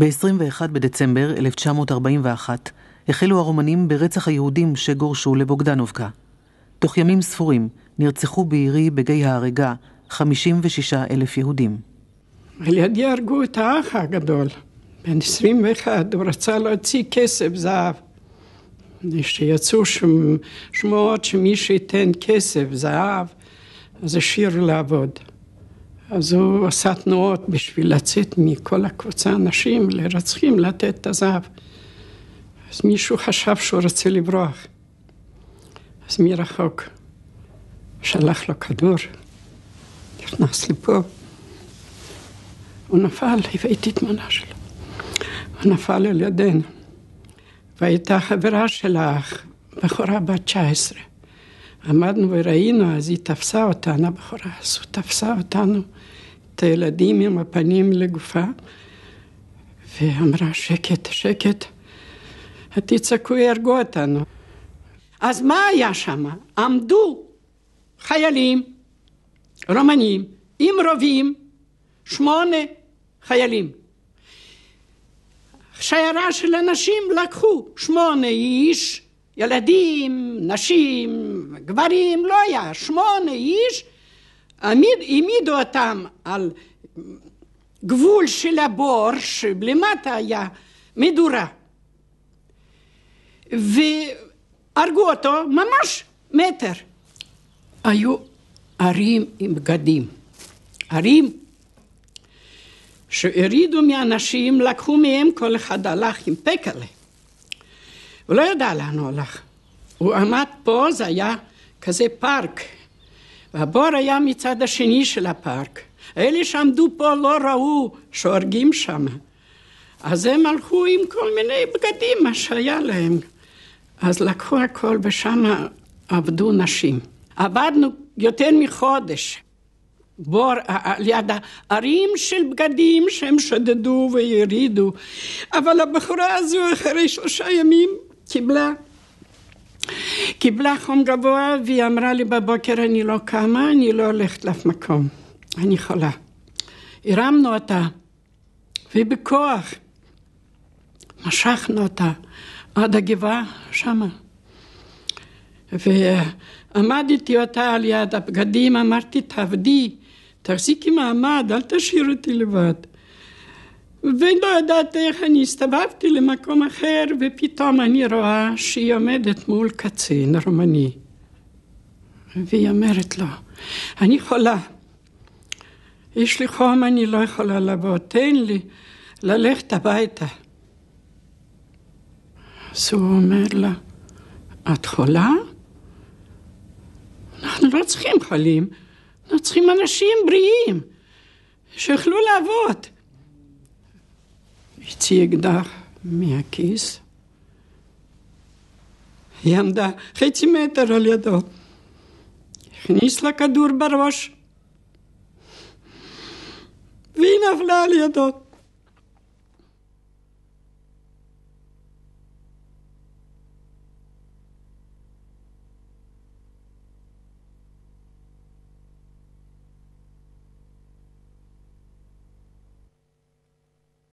ב-21 בדצמבר 1941 החלו הרומנים ברצח היהודים שגורשו לבוגדנובקה. תוך ימים ספורים נרצחו בעירי בגיא ההריגה 56 אלף יהודים. על ידי הרגו את האח הגדול. בן 21, הוא רצה להוציא כסף זהב. כשיצאו שמועות שמי שייתן כסף זהב, אז השאיר לעבוד. אז הוא עשה תנועות בשביל לצאת מכל הקבוצה אנשים לרצחים, לתת את הזהב. אז מישהו חשב שהוא רוצה לברוח. אז מרחוק שלח לו כדור, נכנס לפה, הוא נפל, הבאתי תמונה שלו. הוא נפל על ידינו, והייתה חברה שלך, בחורה בת 19. עמדנו וראינו, אז היא תפסה אותנו, הבחורה הזו תפסה אותנו, את הילדים עם הפנים לגופה, ואמרה, שקט, שקט, תצעקו, יהרגו אותנו. אז מה היה שם? עמדו חיילים, רומנים, עם רובים, שמונה חיילים. שיירה של אנשים לקחו שמונה איש, ילדים, נשים, גברים, לא היה, שמונה איש, העמיד, העמידו אותם על גבול של הבור, שלמטה היה מדורה. והרגו אותו ממש מטר. היו ערים עם בגדים, ערים שהרידו מאנשים, לקחו מהם, כל אחד הלך עם פקלה. הוא לא ידע לאן הוא הלך. הוא עמד פה, זה היה כזה פארק. והבור היה מצד השני של הפארק. אלה שעמדו פה לא ראו שהורגים שם. אז הם הלכו עם כל מיני בגדים, מה שהיה להם. אז לקחו הכל ושם עבדו נשים. עבדנו יותר מחודש. בור ליד הערים של בגדים שהם שדדו והרעידו. אבל הבחורה הזו אחרי שלושה ימים קיבלה. קיבלה חום גבוה והיא אמרה לי בבוקר אני לא קמה, אני לא הולכת לאף מקום, אני חולה. הרמנו אותה, ובכוח משכנו אותה עד הגבעה שמה. ועמדתי אותה על יד הבגדים, אמרתי, תעבדי, תחזיקי מעמד, אל תשאיר אותי לבד. ולא יודעת איך אני הסתובבתי למקום אחר, ופתאום אני רואה שהיא עומדת מול קצין רומני. והיא אומרת לו, אני חולה, יש לי חום, אני לא יכולה לבוא, תן לי ללכת הביתה. אז הוא אומר לה, את חולה? אנחנו לא צריכים חולים, אנחנו צריכים אנשים בריאים, שיוכלו לעבוד. Ich ziehe gedacht, mir kies. Ich habe da keine Meter alle da. Ich nicht so kadurbar was. Wie nach Lali da.